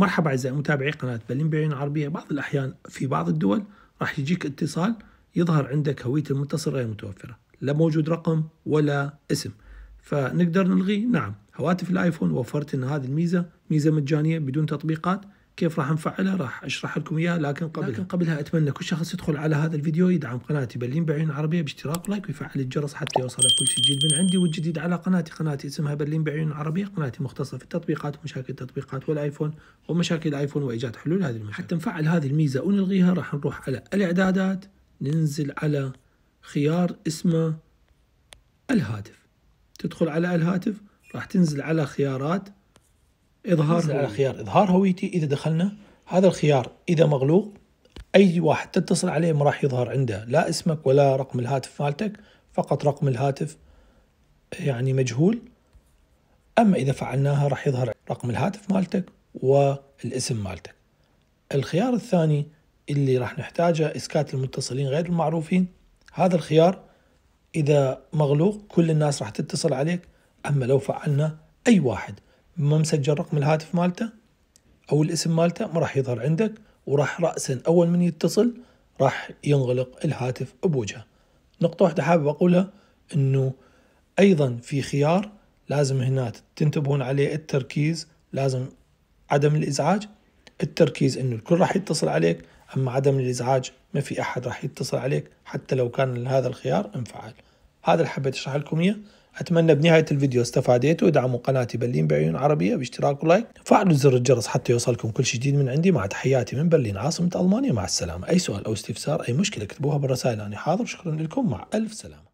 مرحبا أعزائي متابعي قناة بلين بعين عربية بعض الأحيان في بعض الدول راح يجيك اتصال يظهر عندك هوية المتصل غير متوفرة لا موجود رقم ولا اسم فنقدر نلغي نعم هواتف الايفون وفرت لنا هذه الميزة ميزة مجانية بدون تطبيقات كيف راح نفعله راح اشرح لكم اياه لكن قبل لكن قبلها اتمنى كل شخص يدخل على هذا الفيديو يدعم قناتي بلين بعيون عربيه باشتراك ولايك ويفعل الجرس حتى يوصل كل شيء جديد من عندي والجديد على قناتي قناتي اسمها بلين بعيون عربيه قناتي مختصه في التطبيقات ومشاكل التطبيقات والايفون ومشاكل الايفون وايجاد حلول هذه المشاكل حتى نفعل هذه الميزه ونلغيها راح نروح على الاعدادات ننزل على خيار اسمه الهاتف تدخل على الهاتف راح تنزل على خيارات اظهار على خيار اظهار هويتي اذا دخلنا هذا الخيار اذا مغلوق اي واحد تتصل عليه ما راح يظهر عنده لا اسمك ولا رقم الهاتف مالتك فقط رقم الهاتف يعني مجهول اما اذا فعلناها راح يظهر رقم الهاتف مالتك والاسم مالتك الخيار الثاني اللي راح نحتاجه اسكات المتصلين غير المعروفين هذا الخيار اذا مغلوق كل الناس راح تتصل عليك اما لو فعلنا اي واحد ما مسجل رقم الهاتف مالته او الاسم مالته ما راح يظهر عندك وراح راسا اول من يتصل راح ينغلق الهاتف بوجهه نقطه واحده حابب اقولها انه ايضا في خيار لازم هنا تنتبهون عليه التركيز لازم عدم الازعاج التركيز انه الكل راح يتصل عليك اما عدم الازعاج ما في احد راح يتصل عليك حتى لو كان هذا الخيار انفعل هذا اللي حبيت اشرح لكم اياه أتمنى بنهاية الفيديو استفاديتوا ادعموا قناتي برلين بعيون عربية باشتراك ولايك وفعلوا زر الجرس حتى يوصلكم كل جديد من عندي مع تحياتي من برلين عاصمة ألمانيا مع السلامة أي سؤال أو استفسار أي مشكلة اكتبوها بالرسائل أنا حاضر شكرا لكم مع ألف سلامة